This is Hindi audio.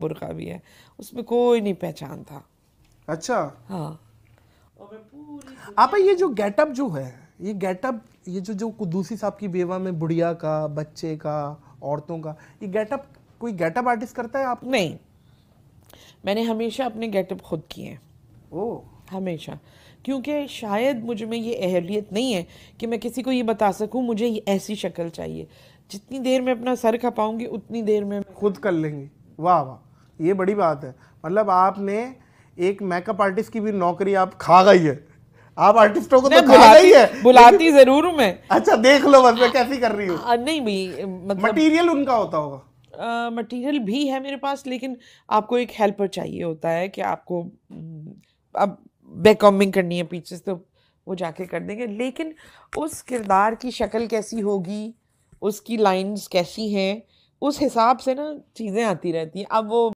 बुरका भी है उसमें कोई नहीं पहचान था अच्छा हाँ आप ये जो गेटअप जो है ये गेटअप ये जो जो दूसरी साहब की बेवा में बुढ़िया का बच्चे का औरतों का ये गेटअप कोई गेटअप आर्टिस्ट करता है आप नहीं मैंने हमेशा अपने गेटअप खुद किए हैं ओ हमेशा क्योंकि शायद मुझ में ये अहलियत नहीं है कि मैं किसी को ये बता सकूं मुझे ये ऐसी शक्ल चाहिए जितनी देर में अपना सर खपाऊंगी उतनी देर में खुद कर लेंगे वाह वाह ये बड़ी बात है मतलब आपने एक मेकअप आर्टिस्ट की भी नौकरी आप खा गई है आप आर्टिस्टों को तो खा गई है बुलाती जरूर मैं अच्छा देख लो बस मैं कैसी कर रही हूँ नहीं भी मतलब मटेरियल उनका होता होगा मटेरियल uh, भी है मेरे पास लेकिन आपको एक हेल्पर चाहिए होता है कि आपको अब बेकॉमिंग करनी है पीछे तो वो जाके कर देंगे लेकिन उस किरदार की शक्ल कैसी होगी उसकी लाइंस कैसी हैं उस हिसाब से ना चीज़ें आती रहती हैं अब वो